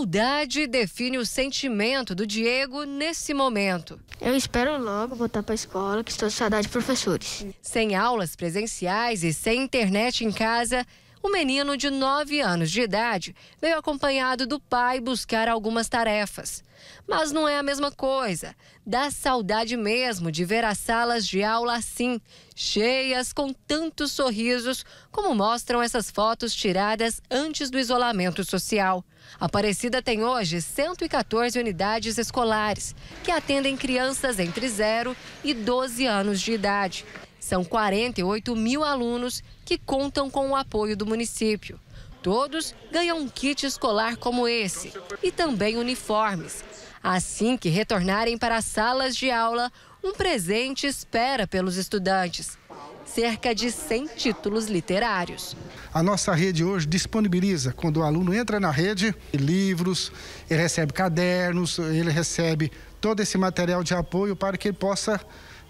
saudade define o sentimento do Diego nesse momento. Eu espero logo voltar para a escola, que estou de saudade de professores. Sem aulas presenciais e sem internet em casa, o menino de 9 anos de idade veio acompanhado do pai buscar algumas tarefas. Mas não é a mesma coisa. Dá saudade mesmo de ver as salas de aula assim, cheias com tantos sorrisos, como mostram essas fotos tiradas antes do isolamento social. Aparecida tem hoje 114 unidades escolares, que atendem crianças entre 0 e 12 anos de idade. São 48 mil alunos que contam com o apoio do município. Todos ganham um kit escolar como esse e também uniformes. Assim que retornarem para as salas de aula, um presente espera pelos estudantes. Cerca de 100 títulos literários. A nossa rede hoje disponibiliza, quando o aluno entra na rede, livros, ele recebe cadernos, ele recebe todo esse material de apoio para que ele possa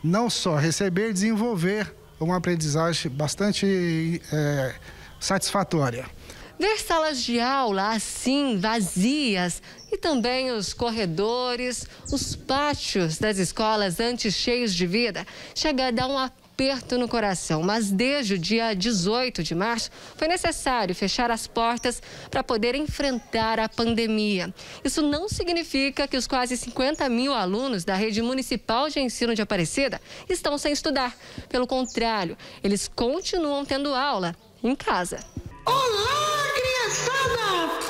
não só receber, desenvolver uma aprendizagem bastante é, satisfatória. Ver salas de aula assim, vazias, e também os corredores, os pátios das escolas antes cheios de vida, chega a dar um aperto no coração, mas desde o dia 18 de março foi necessário fechar as portas para poder enfrentar a pandemia. Isso não significa que os quase 50 mil alunos da rede municipal de ensino de Aparecida estão sem estudar. Pelo contrário, eles continuam tendo aula em casa. Olá, criançada!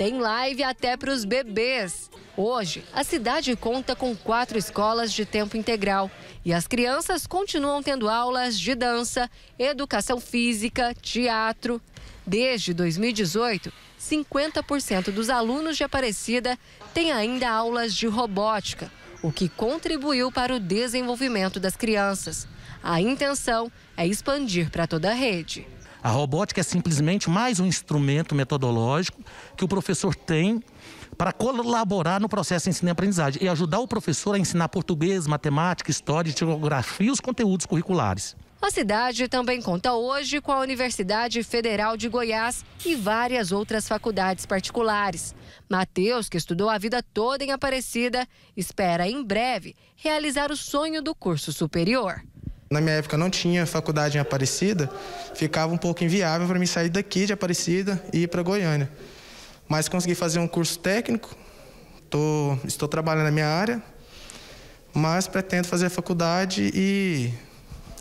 Tem live até para os bebês. Hoje, a cidade conta com quatro escolas de tempo integral e as crianças continuam tendo aulas de dança, educação física, teatro. Desde 2018, 50% dos alunos de Aparecida têm ainda aulas de robótica, o que contribuiu para o desenvolvimento das crianças. A intenção é expandir para toda a rede. A robótica é simplesmente mais um instrumento metodológico que o professor tem para colaborar no processo de ensino e aprendizagem e ajudar o professor a ensinar português, matemática, história, geografia e os conteúdos curriculares. A cidade também conta hoje com a Universidade Federal de Goiás e várias outras faculdades particulares. Matheus, que estudou a vida toda em Aparecida, espera em breve realizar o sonho do curso superior. Na minha época não tinha faculdade em Aparecida, ficava um pouco inviável para mim sair daqui de Aparecida e ir para Goiânia. Mas consegui fazer um curso técnico, tô, estou trabalhando na minha área, mas pretendo fazer a faculdade e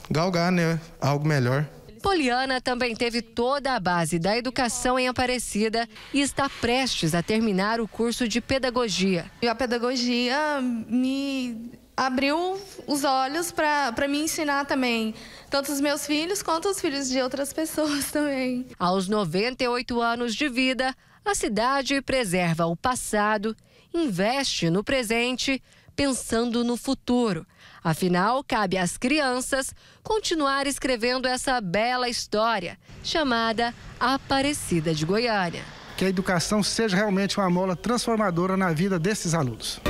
galgar né, algo melhor. Poliana também teve toda a base da educação em Aparecida e está prestes a terminar o curso de pedagogia. A pedagogia me abriu os olhos para me ensinar também, tanto os meus filhos quanto os filhos de outras pessoas também. Aos 98 anos de vida, a cidade preserva o passado, investe no presente, pensando no futuro. Afinal, cabe às crianças continuar escrevendo essa bela história, chamada Aparecida de Goiânia. Que a educação seja realmente uma mola transformadora na vida desses alunos.